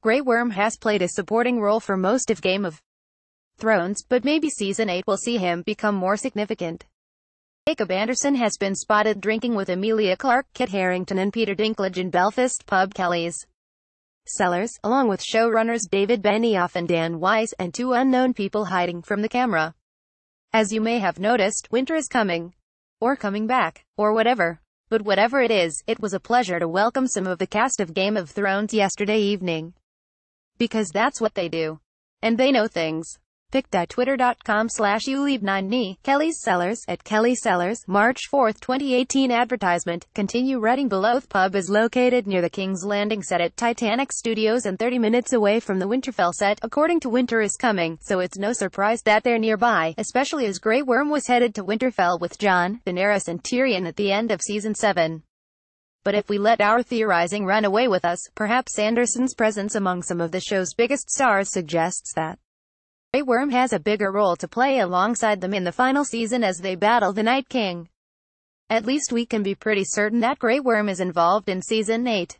Grey Worm has played a supporting role for most of Game of Thrones, but maybe Season 8 will see him become more significant. Jacob Anderson has been spotted drinking with Amelia Clark, Kit Harrington and Peter Dinklage in Belfast pub Kelly's Sellers, along with showrunners David Benioff and Dan Weiss, and two unknown people hiding from the camera. As you may have noticed, winter is coming. Or coming back. Or whatever. But whatever it is, it was a pleasure to welcome some of the cast of Game of Thrones yesterday evening. Because that's what they do. And they know things. twittercom slash you leave 9 me, Kelly's Sellers, at Kelly Sellers, March 4, 2018 Advertisement, Continue Reading below. The Pub is located near the King's Landing set at Titanic Studios and 30 minutes away from the Winterfell set, according to Winter is Coming, so it's no surprise that they're nearby, especially as Grey Worm was headed to Winterfell with Jon, Daenerys and Tyrion at the end of Season 7 but if we let our theorizing run away with us, perhaps Anderson's presence among some of the show's biggest stars suggests that Grey Worm has a bigger role to play alongside them in the final season as they battle the Night King. At least we can be pretty certain that Grey Worm is involved in season 8.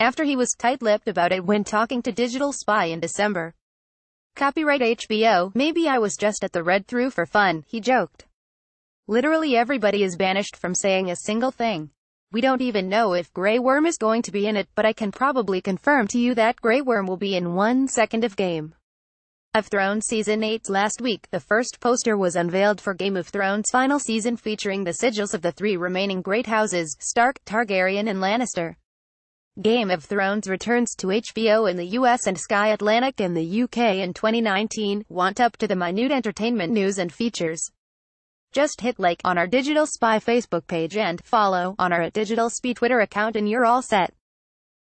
After he was tight-lipped about it when talking to Digital Spy in December. Copyright HBO, maybe I was just at the red through for fun, he joked. Literally everybody is banished from saying a single thing. We don't even know if Grey Worm is going to be in it, but I can probably confirm to you that Grey Worm will be in one second of Game of Thrones Season 8 last week. The first poster was unveiled for Game of Thrones final season featuring the sigils of the three remaining great houses, Stark, Targaryen and Lannister. Game of Thrones returns to HBO in the US and Sky Atlantic in the UK in 2019. Want up to the minute entertainment news and features. Just hit like on our Digital Spy Facebook page and follow on our Digital Spy Twitter account and you're all set.